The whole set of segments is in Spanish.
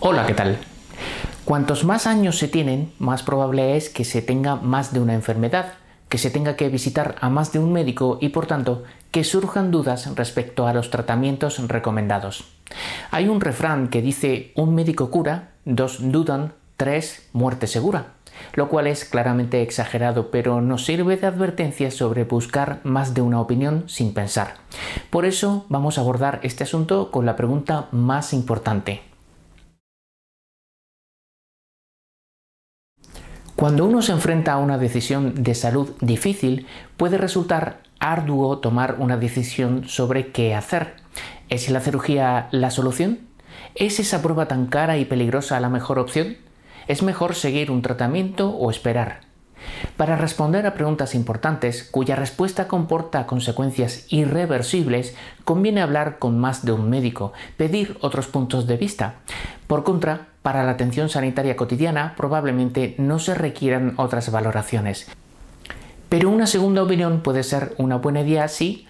Hola, ¿qué tal? Cuantos más años se tienen, más probable es que se tenga más de una enfermedad, que se tenga que visitar a más de un médico y por tanto que surjan dudas respecto a los tratamientos recomendados. Hay un refrán que dice un médico cura, dos dudan, tres muerte segura, lo cual es claramente exagerado, pero nos sirve de advertencia sobre buscar más de una opinión sin pensar. Por eso vamos a abordar este asunto con la pregunta más importante. Cuando uno se enfrenta a una decisión de salud difícil, puede resultar arduo tomar una decisión sobre qué hacer. ¿Es la cirugía la solución? ¿Es esa prueba tan cara y peligrosa la mejor opción? ¿Es mejor seguir un tratamiento o esperar? Para responder a preguntas importantes cuya respuesta comporta consecuencias irreversibles, conviene hablar con más de un médico, pedir otros puntos de vista, por contra, para la atención sanitaria cotidiana probablemente no se requieran otras valoraciones. Pero una segunda opinión puede ser una buena idea si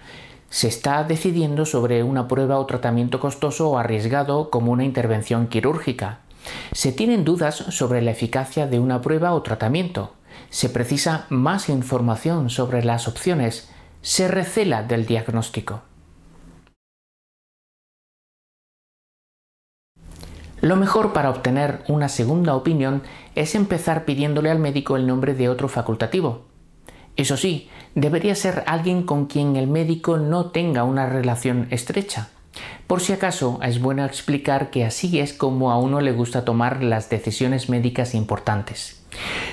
se está decidiendo sobre una prueba o tratamiento costoso o arriesgado como una intervención quirúrgica. Se tienen dudas sobre la eficacia de una prueba o tratamiento. Se precisa más información sobre las opciones. Se recela del diagnóstico. Lo mejor para obtener una segunda opinión es empezar pidiéndole al médico el nombre de otro facultativo. Eso sí, debería ser alguien con quien el médico no tenga una relación estrecha. Por si acaso, es bueno explicar que así es como a uno le gusta tomar las decisiones médicas importantes.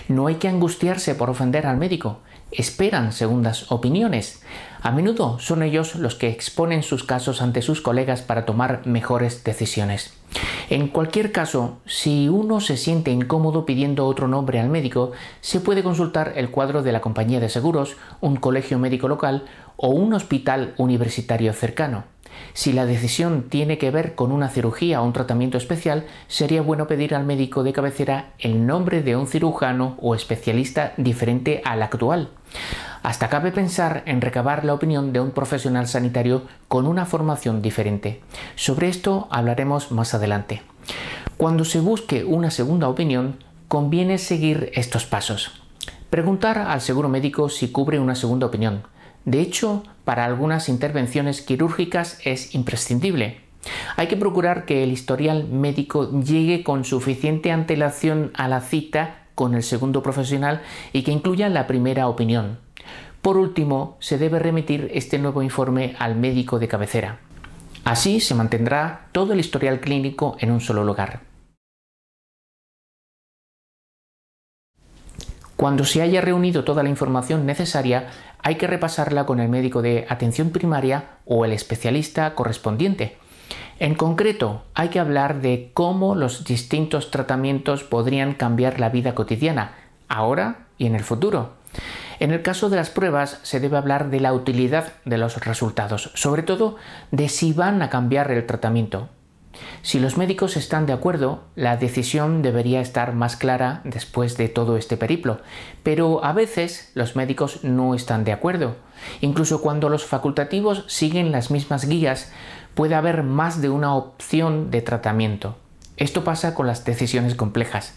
No hay que angustiarse por ofender al médico, esperan segundas opiniones. A menudo son ellos los que exponen sus casos ante sus colegas para tomar mejores decisiones. En cualquier caso, si uno se siente incómodo pidiendo otro nombre al médico, se puede consultar el cuadro de la compañía de seguros, un colegio médico local o un hospital universitario cercano. Si la decisión tiene que ver con una cirugía o un tratamiento especial, sería bueno pedir al médico de cabecera el nombre de un cirujano o especialista diferente al actual. Hasta cabe pensar en recabar la opinión de un profesional sanitario con una formación diferente. Sobre esto hablaremos más adelante. Cuando se busque una segunda opinión, conviene seguir estos pasos. Preguntar al seguro médico si cubre una segunda opinión de hecho, para algunas intervenciones quirúrgicas es imprescindible. Hay que procurar que el historial médico llegue con suficiente antelación a la cita con el segundo profesional y que incluya la primera opinión. Por último, se debe remitir este nuevo informe al médico de cabecera. Así se mantendrá todo el historial clínico en un solo lugar. Cuando se haya reunido toda la información necesaria, hay que repasarla con el médico de atención primaria o el especialista correspondiente. En concreto, hay que hablar de cómo los distintos tratamientos podrían cambiar la vida cotidiana, ahora y en el futuro. En el caso de las pruebas se debe hablar de la utilidad de los resultados, sobre todo de si van a cambiar el tratamiento, si los médicos están de acuerdo, la decisión debería estar más clara después de todo este periplo, pero a veces los médicos no están de acuerdo. Incluso cuando los facultativos siguen las mismas guías, puede haber más de una opción de tratamiento. Esto pasa con las decisiones complejas.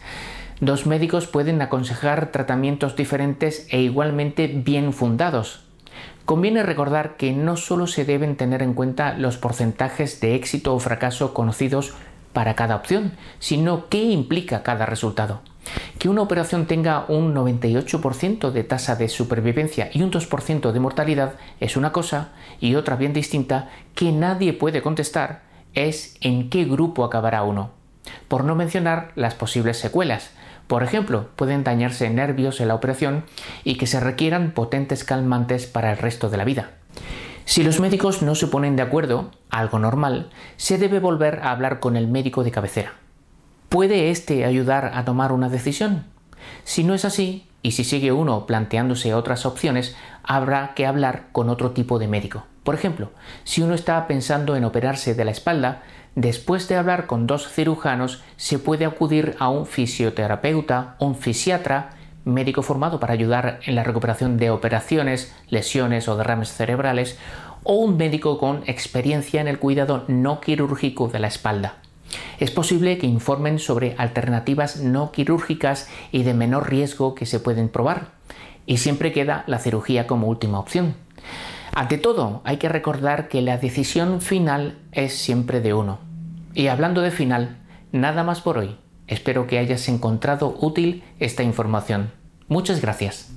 Dos médicos pueden aconsejar tratamientos diferentes e igualmente bien fundados, Conviene recordar que no solo se deben tener en cuenta los porcentajes de éxito o fracaso conocidos para cada opción, sino qué implica cada resultado. Que una operación tenga un 98% de tasa de supervivencia y un 2% de mortalidad es una cosa y otra bien distinta que nadie puede contestar es en qué grupo acabará uno, por no mencionar las posibles secuelas, por ejemplo, pueden dañarse nervios en la operación y que se requieran potentes calmantes para el resto de la vida. Si los médicos no se ponen de acuerdo, algo normal, se debe volver a hablar con el médico de cabecera. ¿Puede éste ayudar a tomar una decisión? Si no es así, y si sigue uno planteándose otras opciones, habrá que hablar con otro tipo de médico. Por ejemplo, si uno está pensando en operarse de la espalda, después de hablar con dos cirujanos se puede acudir a un fisioterapeuta, un fisiatra, médico formado para ayudar en la recuperación de operaciones, lesiones o derrames cerebrales, o un médico con experiencia en el cuidado no quirúrgico de la espalda. Es posible que informen sobre alternativas no quirúrgicas y de menor riesgo que se pueden probar, y siempre queda la cirugía como última opción. Ante todo, hay que recordar que la decisión final es siempre de uno. Y hablando de final, nada más por hoy. Espero que hayas encontrado útil esta información. Muchas gracias.